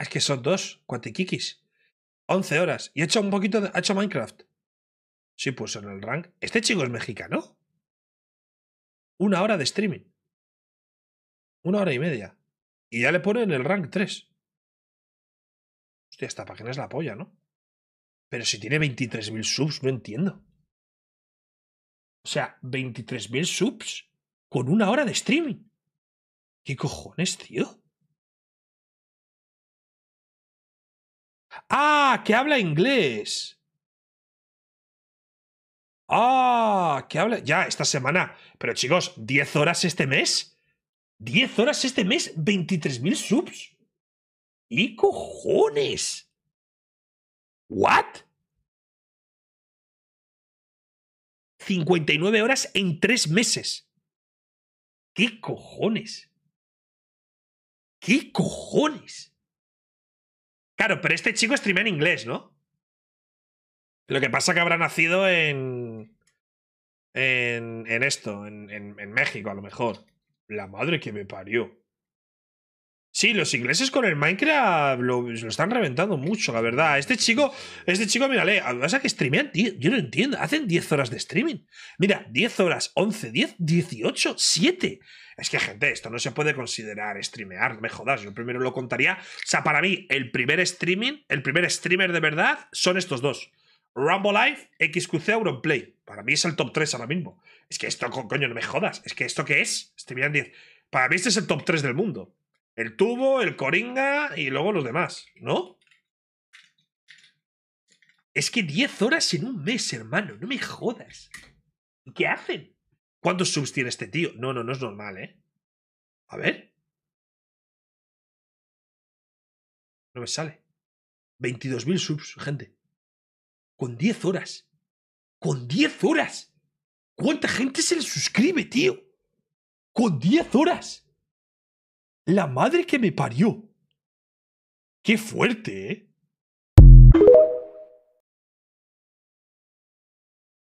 Ah, es que son dos, cuatequiquis. 11 horas. Y ha hecho un poquito de, ha hecho Minecraft. Sí, pues en el rank. Este chico es mexicano. Una hora de streaming. Una hora y media. Y ya le pone en el rank 3. Hostia, esta página es la polla, ¿no? Pero si tiene 23.000 subs, no entiendo. O sea, 23.000 subs con una hora de streaming. ¿Qué cojones, tío? Ah, que habla inglés. Ah, que habla... Ya, esta semana. Pero chicos, 10 horas este mes. 10 horas este mes, 23.000 subs. ¿Y cojones? ¿What? 59 horas en 3 meses. ¿Qué cojones? ¿Qué cojones? Claro, pero este chico streamea en inglés, ¿no? Lo que pasa es que habrá nacido en. En, en esto, en, en México, a lo mejor. La madre que me parió. Sí, los ingleses con el Minecraft lo, están reventando mucho, la verdad. Este chico, este chico, mírale, pasa que streamean, yo no entiendo, hacen 10 horas de streaming. Mira, 10 horas, 11, 10, 18, 7. Es que, gente, esto no se puede considerar streamear, no me jodas, yo primero lo contaría. O sea, para mí, el primer streaming, el primer streamer de verdad son estos dos. Rumble Live, XQC, Auronplay. Para mí es el top 3 ahora mismo. Es que esto, coño, no me jodas. Es que esto qué es? Streamean 10. Para mí este es el top 3 del mundo. El tubo, el coringa y luego los demás, ¿no? Es que 10 horas en un mes, hermano, no me jodas. ¿Qué hacen? ¿Cuántos subs tiene este tío? No, no, no es normal, ¿eh? A ver. No me sale. 22.000 subs, gente. Con 10 horas. Con 10 horas. ¿Cuánta gente se le suscribe, tío? Con 10 horas. La madre que me parió. Qué fuerte, ¿eh?